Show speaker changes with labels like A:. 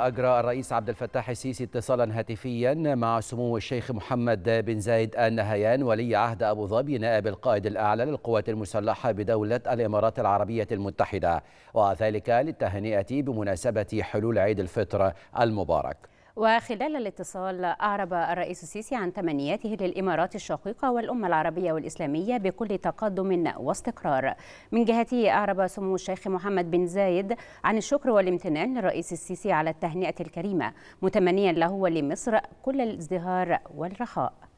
A: أجرى الرئيس عبد الفتاح السيسي اتصالا هاتفيا مع سمو الشيخ محمد بن زايد آل نهيان ولي عهد أبو ظبي نائب القائد الأعلى للقوات المسلحة بدولة الإمارات العربية المتحدة وذلك للتهنئة بمناسبة حلول عيد الفطر المبارك
B: وخلال الاتصال أعرب الرئيس السيسي عن تمنياته للإمارات الشقيقة والأمة العربية والإسلامية بكل تقدم واستقرار من جهته أعرب سمو الشيخ محمد بن زايد عن الشكر والامتنان للرئيس السيسي على التهنئة
C: الكريمة متمنيا له ولمصر كل الازدهار والرخاء